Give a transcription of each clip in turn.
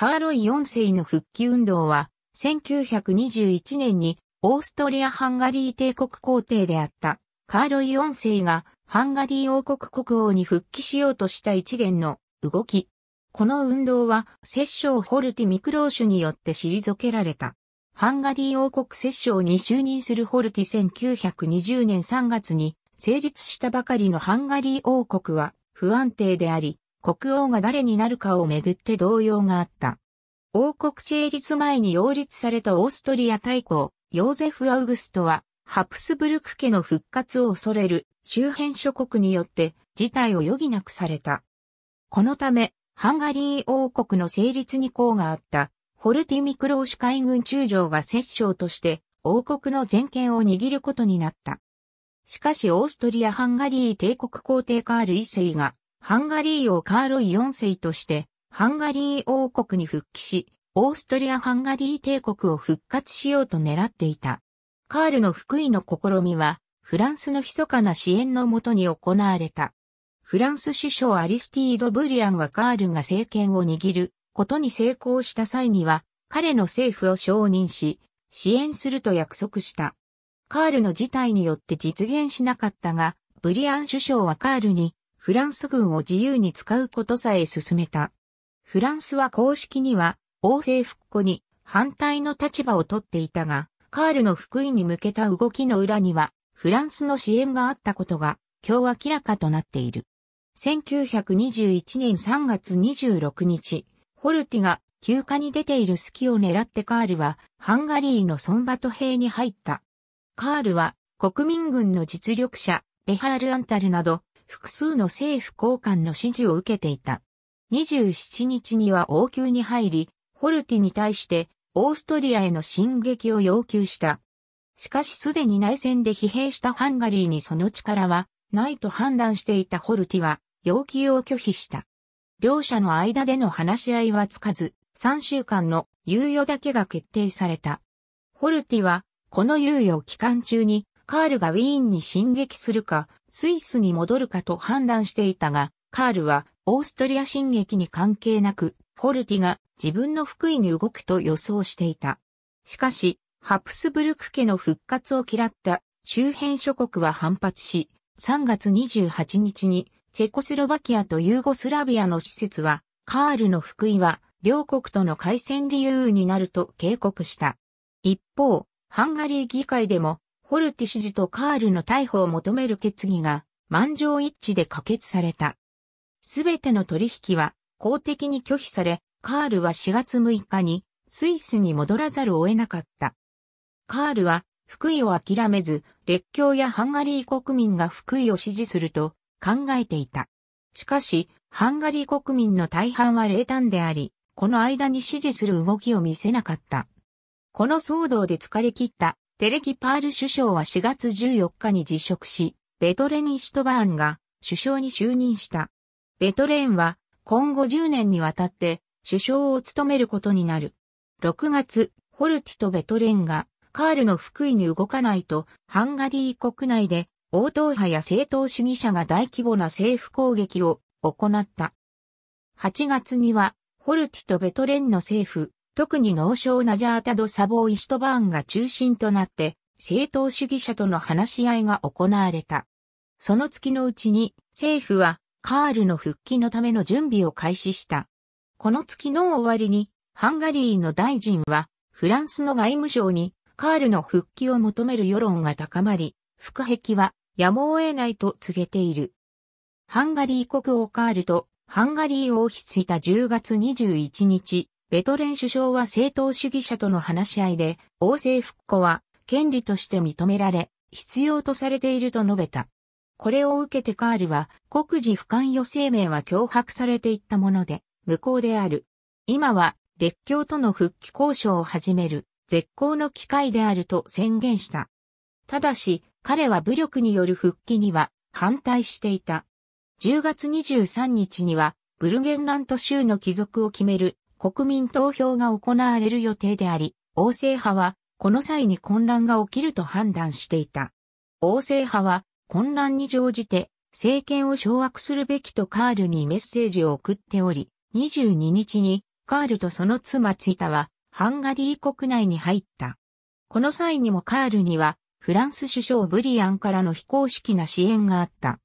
カーロイ4世の復帰運動は、1921年にオーストリア・ハンガリー帝国皇帝であったカーロイ4世がハンガリー王国国王に復帰しようとした一連の動き。この運動は摂政ホルティ・ミクローシュによって退けられた。ハンガリー王国摂政に就任するホルティ1920年3月に成立したばかりのハンガリー王国は不安定であり、国王が誰になるかをめぐって動揺があった。王国成立前に擁立されたオーストリア大公、ヨーゼフ・アウグストは、ハプスブルク家の復活を恐れる周辺諸国によって事態を余儀なくされた。このため、ハンガリー王国の成立に功があった、ホルティミクローシュ海軍中将が摂政として王国の全権を握ることになった。しかしオーストリア・ハンガリー帝国皇帝カール一世がハンガリー王カーロイ4世として、ハンガリー王国に復帰し、オーストリア・ハンガリー帝国を復活しようと狙っていた。カールの福井の試みは、フランスの密かな支援のもとに行われた。フランス首相アリスティード・ブリアンはカールが政権を握ることに成功した際には、彼の政府を承認し、支援すると約束した。カールの事態によって実現しなかったが、ブリアン首相はカールにフランス軍を自由に使うことさえ進めた。フランスは公式には王政復古に反対の立場をとっていたが、カールの福音に向けた動きの裏には、フランスの支援があったことが、今日明らかとなっている。1921年3月26日、ホルティが休暇に出ている隙を狙ってカールは、ハンガリーのソンバト兵に入った。カールは、国民軍の実力者、レハール・アンタルなど、複数の政府高官の指示を受けていた。27日には王宮に入り、ホルティに対してオーストリアへの進撃を要求した。しかしすでに内戦で疲弊したハンガリーにその力はないと判断していたホルティは要求を拒否した。両者の間での話し合いはつかず、3週間の猶予だけが決定された。ホルティは、この猶予期間中に、カールがウィーンに進撃するか、スイスに戻るかと判断していたが、カールはオーストリア進撃に関係なく、フォルティが自分の福井に動くと予想していた。しかし、ハプスブルク家の復活を嫌った周辺諸国は反発し、3月28日にチェコスロバキアとユーゴスラビアの施設は、カールの福井は両国との開戦理由になると警告した。一方、ハンガリー議会でもホルティ支持とカールの逮捕を求める決議が満場一致で可決された。すべての取引は公的に拒否され、カールは4月6日にスイスに戻らざるを得なかった。カールは福井を諦めず、列強やハンガリー国民が福井を支持すると考えていた。しかし、ハンガリー国民の大半は冷淡であり、この間に支持する動きを見せなかった。この騒動で疲れ切ったテレキパール首相は4月14日に辞職し、ベトレン・シュトバーンが首相に就任した。ベトレンは今後10年にわたって首相を務めることになる。6月、ホルティとベトレンがカールの福井に動かないとハンガリー国内で応答派や政党主義者が大規模な政府攻撃を行った。8月にはホルティとベトレンの政府、特に農商ナジャータド・サボー・イシュトバーンが中心となって、政党主義者との話し合いが行われた。その月のうちに、政府は、カールの復帰のための準備を開始した。この月の終わりに、ハンガリーの大臣は、フランスの外務省に、カールの復帰を求める世論が高まり、副壁は、やむを得ないと告げている。ハンガリー国王カールと、ハンガリー王妃ついた10月21日、ベトレン首相は政党主義者との話し合いで、王政復古は権利として認められ、必要とされていると述べた。これを受けてカールは、国事不関与声明は脅迫されていったもので、無効である。今は、列強との復帰交渉を始める、絶好の機会であると宣言した。ただし、彼は武力による復帰には反対していた。10月23日には、ブルゲンラント州の帰属を決める国民投票が行われる予定であり、王政派はこの際に混乱が起きると判断していた。王政派は混乱に乗じて政権を掌握するべきとカールにメッセージを送っており、22日にカールとその妻ツイタはハンガリー国内に入った。この際にもカールにはフランス首相ブリアンからの非公式な支援があった。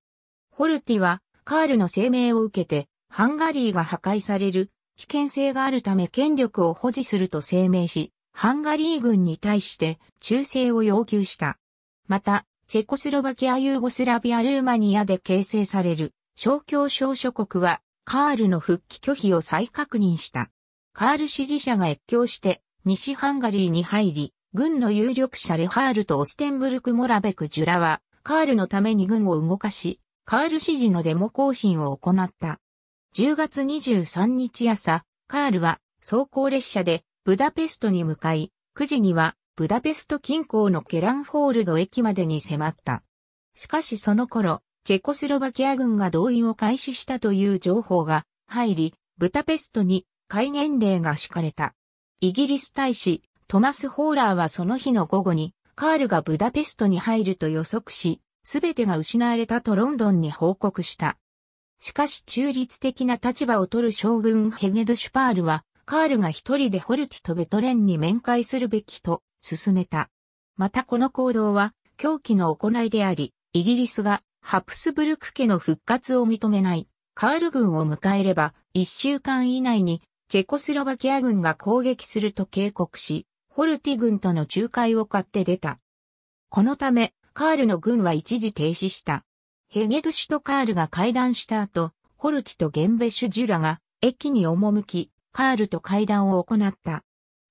ホルティはカールの声明を受けてハンガリーが破壊される危険性があるため権力を保持すると声明し、ハンガリー軍に対して忠誠を要求した。また、チェコスロバキア、ユーゴスラビア、ルーマニアで形成される小教小諸国は、カールの復帰拒否を再確認した。カール支持者が越境して、西ハンガリーに入り、軍の有力者レハールとオステンブルク・モラベク・ジュラは、カールのために軍を動かし、カール支持のデモ行進を行った。10月23日朝、カールは走行列車でブダペストに向かい、9時にはブダペスト近郊のケランホールド駅までに迫った。しかしその頃、チェコスロバキア軍が動員を開始したという情報が入り、ブダペストに戒厳令が敷かれた。イギリス大使、トマス・ホーラーはその日の午後に、カールがブダペストに入ると予測し、すべてが失われたとロンドンに報告した。しかし中立的な立場を取る将軍ヘゲドシュパールは、カールが一人でホルティとベトレンに面会するべきと進めた。またこの行動は、狂気の行いであり、イギリスがハプスブルク家の復活を認めない、カール軍を迎えれば、一週間以内に、チェコスロバキア軍が攻撃すると警告し、ホルティ軍との仲介を買って出た。このため、カールの軍は一時停止した。ヘゲドシュとカールが会談した後、ホルティとゲンベシュ・ジュラが駅に赴き、カールと会談を行った。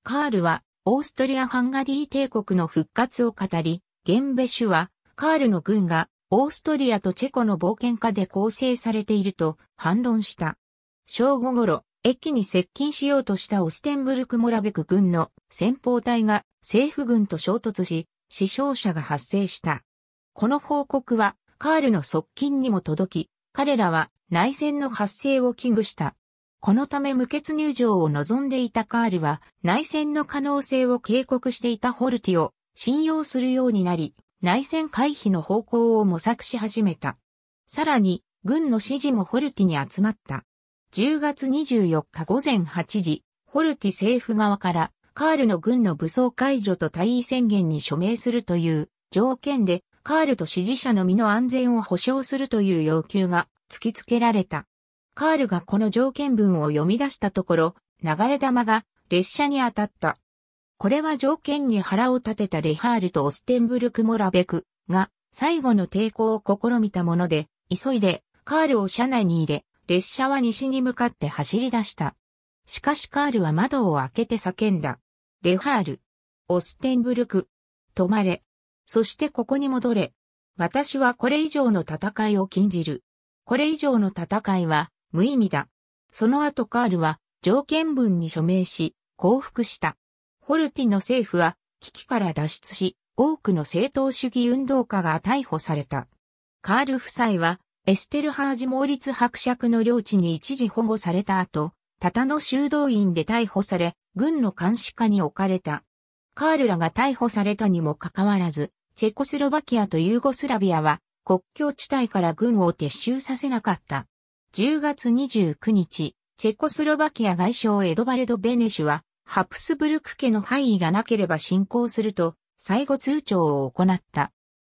カールは、オーストリア・ハンガリー帝国の復活を語り、ゲンベシュは、カールの軍が、オーストリアとチェコの冒険家で構成されていると反論した。正午頃、駅に接近しようとしたオステンブルク・モラベク軍の先方隊が政府軍と衝突し、死傷者が発生した。この報告はカールの側近にも届き、彼らは内戦の発生を危惧した。このため無血入場を望んでいたカールは内戦の可能性を警告していたホルティを信用するようになり、内戦回避の方向を模索し始めた。さらに、軍の指示もホルティに集まった。10月24日午前8時、ホルティ政府側からカールの軍の武装解除と退位宣言に署名するという条件でカールと支持者の身の安全を保障するという要求が突きつけられた。カールがこの条件文を読み出したところ、流れ玉が列車に当たった。これは条件に腹を立てたレハールとオステンブルク・モラベクが最後の抵抗を試みたもので、急いでカールを車内に入れ、列車は西に向かって走り出した。しかしカールは窓を開けて叫んだ。レハール、オステンブルク、止まれ。そしてここに戻れ。私はこれ以上の戦いを禁じる。これ以上の戦いは無意味だ。その後カールは条件文に署名し、降伏した。ホルティの政府は危機から脱出し、多くの政党主義運動家が逮捕された。カール夫妻はエステルハージモーリツ伯爵の領地に一時保護された後、タタの修道院で逮捕され、軍の監視下に置かれた。カールらが逮捕されたにもかかわらず、チェコスロバキアとユーゴスラビアは国境地帯から軍を撤収させなかった。10月29日、チェコスロバキア外相エドバルド・ベネシュは、ハプスブルク家の範囲がなければ侵攻すると、最後通帳を行った。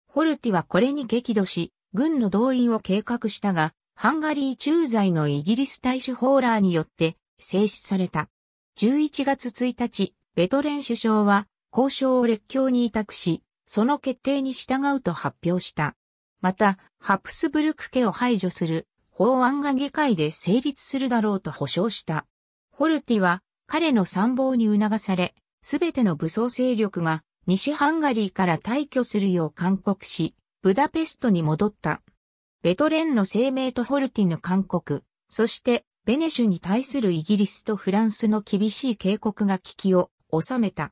ホルティはこれに激怒し、軍の動員を計画したが、ハンガリー駐在のイギリス大使ホーラーによって制止された。11月1日、ベトレン首相は交渉を列強に委託し、その決定に従うと発表した。また、ハプスブルク家を排除する法案が議会で成立するだろうと保証した。ホルティは彼の参謀に促され、すべての武装勢力が西ハンガリーから退去するよう勧告し、ブダペストに戻った。ベトレンの声明とホルティの勧告、そしてベネシュに対するイギリスとフランスの厳しい警告が危機を収めた。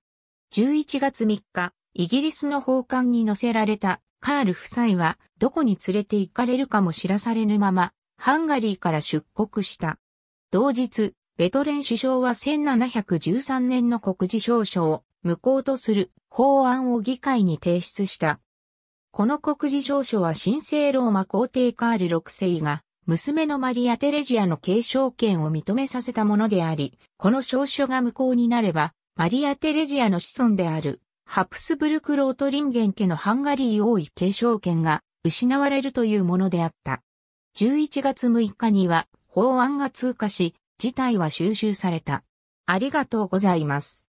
11月3日、イギリスの法官に乗せられたカール夫妻はどこに連れて行かれるかも知らされぬまま、ハンガリーから出国した。同日、ベトレン首相は1713年の国事証書を無効とする法案を議会に提出した。この国事証書は神聖ローマ皇帝カール6世が娘のマリア・テレジアの継承権を認めさせたものであり、この証書が無効になれば、マリア・テレジアの子孫である、ハプスブルク・ロートリンゲン家のハンガリー王位継承権が失われるというものであった。11月6日には法案が通過し、事態は収集された。ありがとうございます。